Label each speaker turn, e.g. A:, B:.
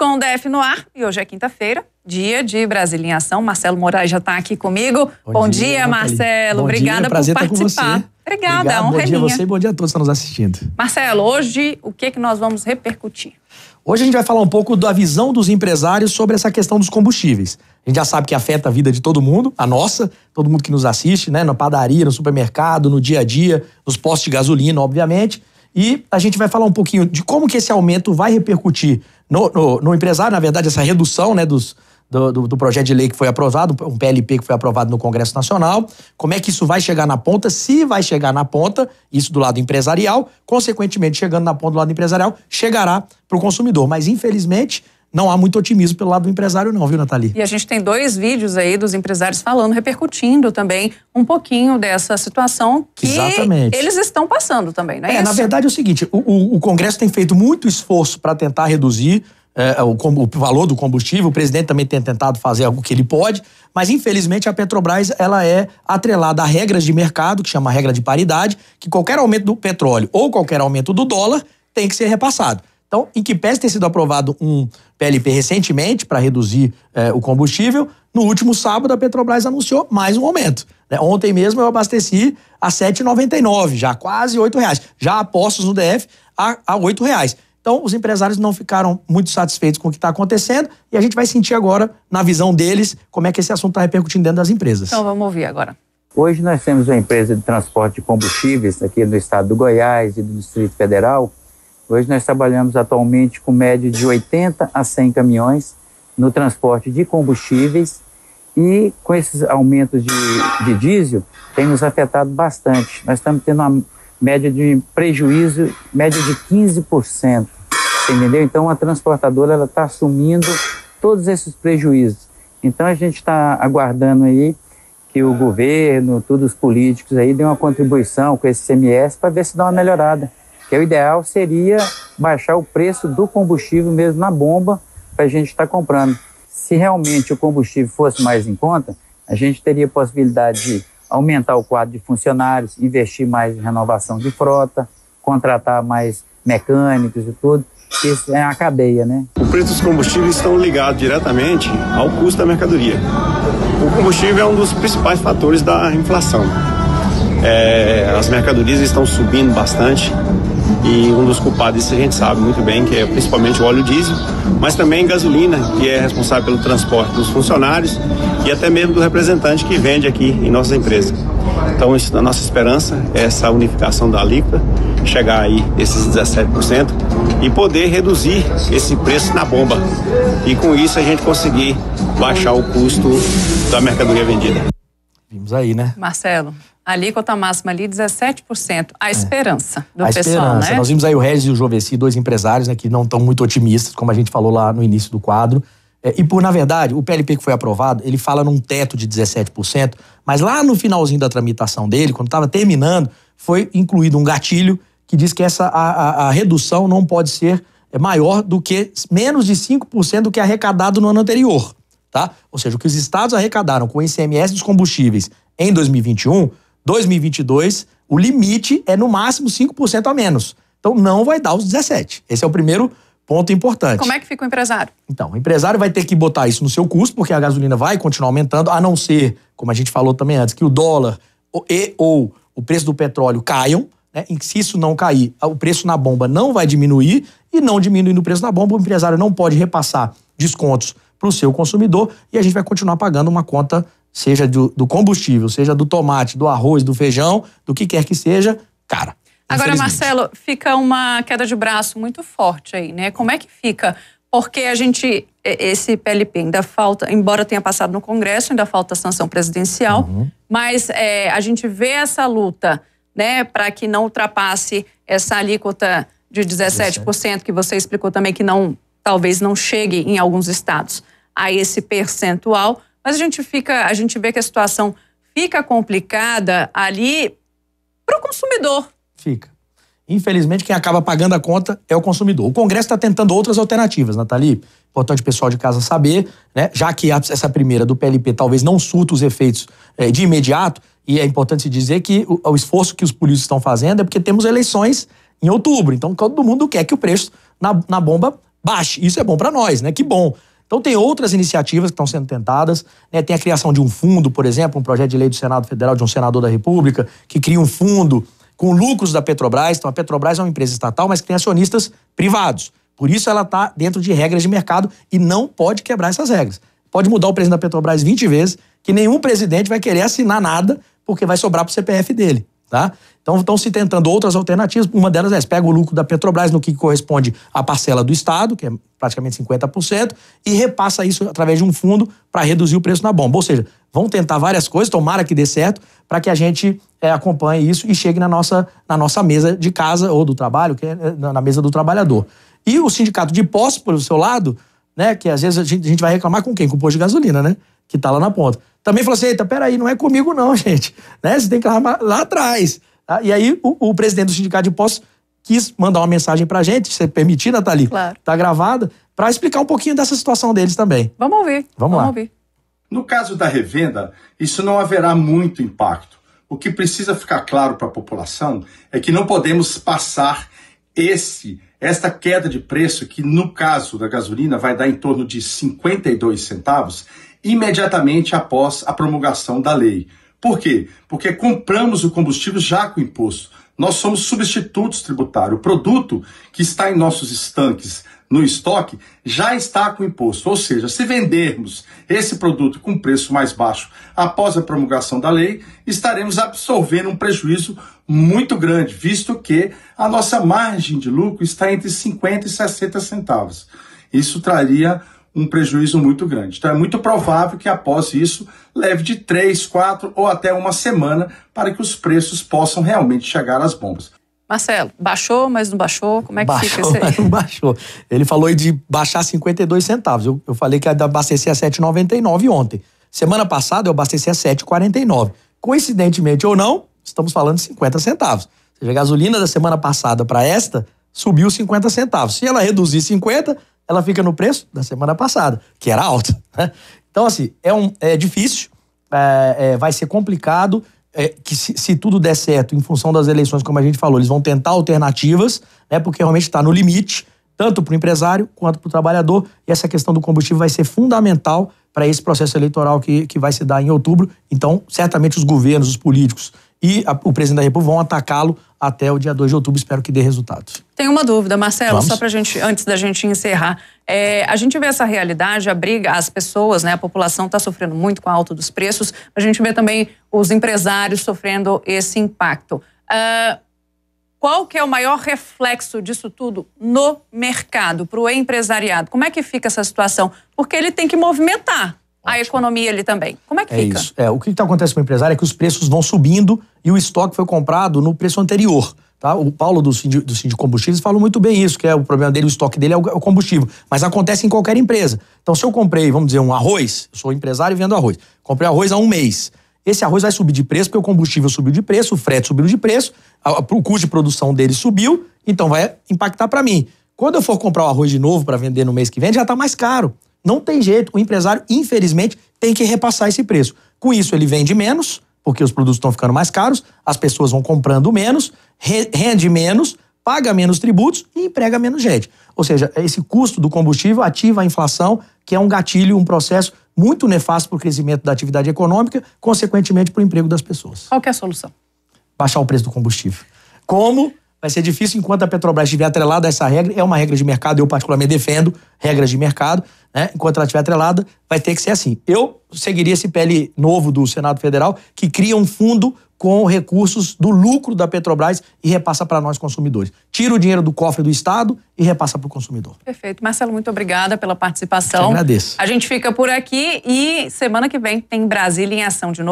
A: com o DF no ar. E hoje é quinta-feira, dia de Brasília em Ação. Marcelo Moraes já está aqui comigo. Bom, bom dia, dia, Marcelo. Bom Obrigada dia, por tá participar. Obrigada, Obrigado, bom dia a você e
B: bom dia a todos que estão nos assistindo.
A: Marcelo, hoje o que, é que nós vamos repercutir?
B: Hoje a gente vai falar um pouco da visão dos empresários sobre essa questão dos combustíveis. A gente já sabe que afeta a vida de todo mundo, a nossa, todo mundo que nos assiste, né? Na padaria, no supermercado, no dia a dia, nos postos de gasolina, obviamente. E a gente vai falar um pouquinho de como que esse aumento vai repercutir no, no, no empresário, na verdade, essa redução né, dos, do, do, do, projeto de lei que foi aprovado, um PLP que foi aprovado no Congresso Nacional, como é que isso vai chegar na ponta, se vai chegar na ponta, isso do lado empresarial, consequentemente, chegando na ponta do lado empresarial, chegará para o consumidor. Mas, infelizmente, não há muito otimismo pelo lado do empresário, não, viu, Nathalie? E
A: a gente tem dois vídeos aí dos empresários falando, repercutindo também um pouquinho dessa situação
B: que Exatamente. eles
A: estão passando também,
B: não é, é isso? Na verdade é o seguinte: o, o, Congresso tem feito muito esforço para tentar reduzir. É, o, o, valor do combustível, o presidente também tem tentado fazer algo que ele pode, mas infelizmente a Petrobras ela é atrelada a regras de mercado, que chama regra de paridade, que qualquer aumento do petróleo ou qualquer aumento do dólar tem que ser repassado. Então, em que pese ter sido aprovado um PLP recentemente para reduzir é, o combustível, no último sábado a Petrobras anunciou mais um aumento. Né? Ontem mesmo eu abasteci a R$ 7,99, já quase R$ reais. Já apostos no DF a, a R$ reais. Então, os empresários não ficaram muito satisfeitos com o que está acontecendo e a gente vai sentir agora, na visão deles, como é que esse assunto está repercutindo dentro das empresas. Então, vamos ouvir agora. Hoje nós temos uma empresa de transporte de combustíveis aqui no estado do Goiás e do Distrito Federal Hoje nós trabalhamos atualmente com média de 80 a 100 caminhões no transporte de combustíveis e com esses aumentos de, de diesel tem nos afetado bastante. Nós estamos tendo uma média de prejuízo, média de 15%, entendeu? Então a transportadora está assumindo todos esses prejuízos. Então a gente está aguardando aí que o governo, todos os políticos aí dêem uma contribuição com esse CMS para ver se dá uma melhorada que é o ideal seria baixar o preço do combustível mesmo na bomba para a gente estar tá comprando. Se realmente o combustível fosse mais em conta, a gente teria possibilidade de aumentar o quadro de funcionários, investir mais em renovação de frota, contratar mais mecânicos e tudo. Isso é uma cadeia, né? O preço dos combustíveis estão ligados diretamente ao custo da mercadoria. O combustível é um dos principais fatores da inflação. É, as mercadorias estão subindo bastante, e um dos culpados disso a gente sabe muito bem, que é principalmente o óleo diesel, mas também gasolina, que é responsável pelo transporte dos funcionários e até mesmo do representante que vende aqui em nossas empresas. Então, a nossa esperança é essa unificação da alíquota, chegar aí esses 17% e poder reduzir esse preço na bomba. E com isso a gente conseguir baixar o custo da mercadoria vendida. Vimos aí, né?
A: Marcelo. A alíquota máxima ali, 17%. A é. esperança
B: é. do a pessoal, esperança. Né? Nós vimos aí o Regis e o Joveci, dois empresários né, que não estão muito otimistas, como a gente falou lá no início do quadro. É, e por, na verdade, o PLP que foi aprovado, ele fala num teto de 17%, mas lá no finalzinho da tramitação dele, quando estava terminando, foi incluído um gatilho que diz que essa a, a, a redução não pode ser é, maior do que menos de 5% do que é arrecadado no ano anterior. Tá? Ou seja, o que os estados arrecadaram com o ICMS dos combustíveis em 2021 2022, o limite é no máximo 5% a menos. Então não vai dar os 17. Esse é o primeiro ponto importante. Como é
A: que fica o empresário?
B: Então, o empresário vai ter que botar isso no seu custo, porque a gasolina vai continuar aumentando, a não ser, como a gente falou também antes, que o dólar e ou o preço do petróleo caiam. Né? E se isso não cair, o preço na bomba não vai diminuir, e não diminuindo o preço na bomba, o empresário não pode repassar descontos para o seu consumidor e a gente vai continuar pagando uma conta seja do, do combustível, seja do tomate, do arroz, do feijão, do que quer que seja, cara. Agora,
A: Marcelo, fica uma queda de braço muito forte aí, né? Como é que fica? Porque a gente, esse PLP ainda falta, embora tenha passado no Congresso, ainda falta sanção presidencial, uhum. mas é, a gente vê essa luta, né, para que não ultrapasse essa alíquota de 17%, 17%, que você explicou também que não, talvez não chegue em alguns estados a esse percentual. Mas a gente fica, a gente vê que a situação fica complicada ali para o consumidor.
B: Fica. Infelizmente, quem acaba pagando a conta é o consumidor. O Congresso está tentando outras alternativas, Nathalie. Importante o pessoal de casa saber, né? já que essa primeira do PLP talvez não surta os efeitos é, de imediato, e é importante dizer que o, o esforço que os políticos estão fazendo é porque temos eleições em outubro. Então, todo mundo quer que o preço na, na bomba baixe. Isso é bom para nós, né? Que bom. Então tem outras iniciativas que estão sendo tentadas, né? tem a criação de um fundo, por exemplo, um projeto de lei do Senado Federal de um senador da República que cria um fundo com lucros da Petrobras. Então a Petrobras é uma empresa estatal, mas que tem acionistas privados. Por isso ela está dentro de regras de mercado e não pode quebrar essas regras. Pode mudar o presidente da Petrobras 20 vezes, que nenhum presidente vai querer assinar nada porque vai sobrar para o CPF dele. Tá? Então estão se tentando outras alternativas. Uma delas é pega o lucro da Petrobras no que corresponde à parcela do Estado, que é praticamente 50%, e repassa isso através de um fundo para reduzir o preço na bomba. Ou seja, vão tentar várias coisas, tomara que dê certo, para que a gente é, acompanhe isso e chegue na nossa, na nossa mesa de casa ou do trabalho, que é, é na mesa do trabalhador. E o sindicato de posse, pelo seu lado, né, que às vezes a gente, a gente vai reclamar com quem? Com o posto de gasolina, né? Que está lá na ponta também falou assim: eita, peraí, não é comigo, não, gente. Né? Você tem que ir lá, atrás. Tá? E aí o, o, presidente do sindicato de impostos quis mandar uma mensagem pra gente, se permitir, Nathalie, claro. tá gravada, para explicar um pouquinho dessa situação deles também. Vamos ouvir. Vamos, Vamos lá. Ouvir. No caso da revenda, isso não haverá muito impacto. O que precisa ficar claro para a população é que não podemos passar esse esta queda de preço que no caso da gasolina vai dar em torno de 52 centavos imediatamente após a promulgação da lei. Por quê? Porque compramos o combustível já com imposto. Nós somos substitutos tributários. O produto que está em nossos estanques, no estoque, já está com imposto. Ou seja, se vendermos esse produto com preço mais baixo após a promulgação da lei, estaremos absorvendo um prejuízo muito grande, visto que a nossa margem de lucro está entre 50 e 60 centavos. Isso traria um prejuízo muito grande. Então é muito provável que após isso leve de 3, 4 ou até uma semana para que os preços possam realmente chegar às bombas.
A: Marcelo, baixou, mas não baixou? Como é que baixou, fica isso aí? não
B: baixou. Ele falou de baixar 52 centavos. Eu, eu falei que abastecia 7,99 ontem. Semana passada eu abastecia 7,49. Coincidentemente ou não, estamos falando de 50 centavos. Ou seja, a gasolina da semana passada para esta subiu 50 centavos. Se ela reduzir 50, ela fica no preço da semana passada, que era alto. Né? Então, assim, é, um, é difícil, é, é, vai ser complicado. É, que se, se, tudo der certo, em função das eleições, como a gente falou, eles vão tentar alternativas, né, porque realmente está no limite, tanto para o empresário quanto para o trabalhador, e essa questão do combustível vai ser fundamental para esse processo eleitoral que, que vai se dar em outubro. Então, certamente os governos, os políticos e a, o presidente da República vão atacá-lo até o dia 2 de outubro. Espero que dê resultados.
A: Tem uma dúvida, Marcelo, Vamos? só pra gente, antes da gente encerrar. É, a gente vê essa realidade, a briga, as pessoas, né, a população está sofrendo muito com a alta dos preços. A gente vê também os empresários sofrendo esse impacto. Uh, qual que é o maior reflexo disso tudo no mercado, para o empresariado? Como é que fica essa situação? Porque ele tem que movimentar a economia ali também. Como é que é fica? Isso.
B: É, o que, está acontece com o empresário é que os preços vão subindo e o estoque foi comprado no preço anterior. Tá? O Paulo do Cindy, do Cindy Combustíveis falou muito bem isso, que é o problema dele, o estoque dele é, é o combustível. Mas acontece em qualquer empresa. Então, se eu comprei, vamos dizer, um arroz, eu sou empresário e vendo arroz. Comprei arroz há um mês. Esse arroz vai subir de preço porque o combustível subiu de preço, o frete subiu de preço, o custo de produção dele subiu, então vai impactar para mim. Quando eu for comprar o arroz de novo para vender no mês que vem, já está mais caro. Não tem jeito. O empresário, infelizmente, tem que repassar esse preço. Com isso, ele vende menos, porque os produtos estão ficando mais caros, as pessoas vão comprando menos, rende menos, paga menos tributos e emprega menos gente. Ou seja, esse custo do combustível ativa a inflação, que é um gatilho, um processo muito nefasto para o crescimento da atividade econômica, consequentemente para o emprego das pessoas. Qual é a solução? Baixar o preço do combustível. Como? vai ser difícil enquanto a Petrobras estiver atrelada a essa regra. É uma regra de mercado, eu particularmente defendo regras de mercado. Né? Enquanto ela estiver atrelada, vai ter que ser assim. Eu seguiria esse PL novo do Senado Federal, que cria um fundo com recursos do lucro da Petrobras e repassa para nós consumidores. Tira o dinheiro do cofre do Estado e repassa para o consumidor.
A: Perfeito. Marcelo, muito obrigada pela participação. Eu agradeço. A gente fica por aqui e semana que vem tem Brasília em Ação de novo.